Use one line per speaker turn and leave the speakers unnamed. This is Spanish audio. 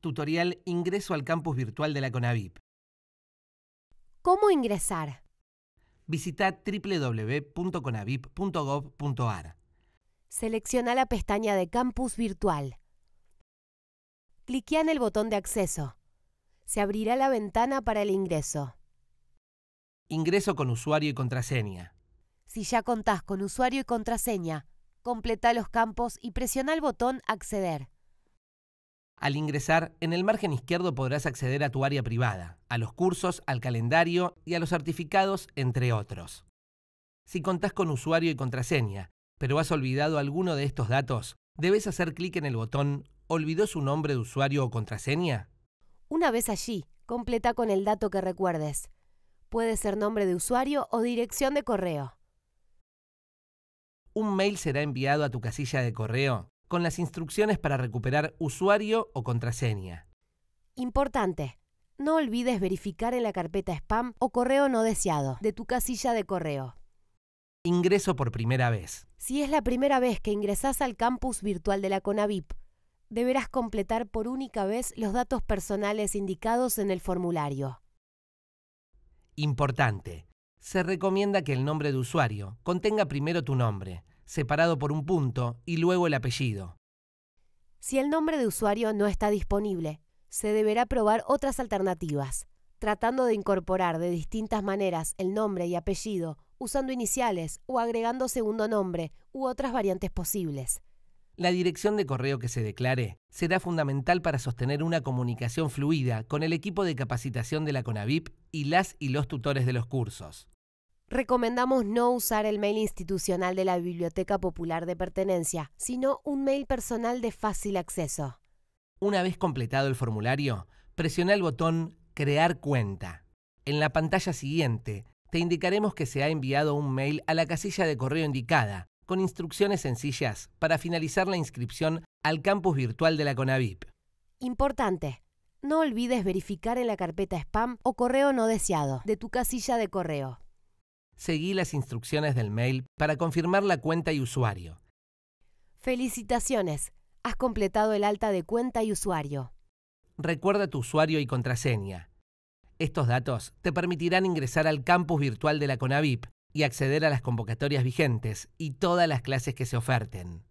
Tutorial Ingreso al campus virtual de la CONAVIP. ¿Cómo ingresar? Visita www.conavip.gov.ar.
Selecciona la pestaña de Campus Virtual. Cliquea en el botón de acceso. Se abrirá la ventana para el ingreso.
Ingreso con usuario y contraseña.
Si ya contás con usuario y contraseña, completa los campos y presiona el botón Acceder.
Al ingresar, en el margen izquierdo podrás acceder a tu área privada, a los cursos, al calendario y a los certificados, entre otros. Si contás con usuario y contraseña, pero has olvidado alguno de estos datos, debes hacer clic en el botón ¿Olvidó su nombre de usuario o contraseña?
Una vez allí, completa con el dato que recuerdes. Puede ser nombre de usuario o dirección de correo.
Un mail será enviado a tu casilla de correo con las instrucciones para recuperar usuario o contraseña.
Importante. No olvides verificar en la carpeta spam o correo no deseado de tu casilla de correo.
Ingreso por primera vez.
Si es la primera vez que ingresas al campus virtual de la CONAVIP, deberás completar por única vez los datos personales indicados en el formulario.
Importante. Se recomienda que el nombre de usuario contenga primero tu nombre, separado por un punto y luego el apellido. Si el nombre de
usuario no está disponible, se deberá probar otras alternativas, tratando de incorporar de distintas maneras el nombre y apellido, usando iniciales o agregando segundo nombre u otras variantes posibles.
La dirección de correo que se declare será fundamental para sostener una comunicación fluida con el equipo de capacitación de la CONAVIP y las y los tutores de los cursos.
Recomendamos no usar el mail institucional de la Biblioteca Popular de Pertenencia, sino un mail personal de fácil acceso.
Una vez completado el formulario, presiona el botón Crear cuenta. En la pantalla siguiente, te indicaremos que se ha enviado un mail a la casilla de correo indicada, con instrucciones sencillas para finalizar la inscripción al campus virtual de la CONAVIP.
Importante, no olvides verificar en la carpeta spam o correo no deseado de tu casilla de correo
seguí las instrucciones del mail para confirmar la cuenta y usuario.
Felicitaciones, has completado el alta de cuenta y usuario.
Recuerda tu usuario y contraseña. Estos datos te permitirán ingresar al campus virtual de la CONAVIP y acceder a las convocatorias vigentes y todas las clases que se oferten.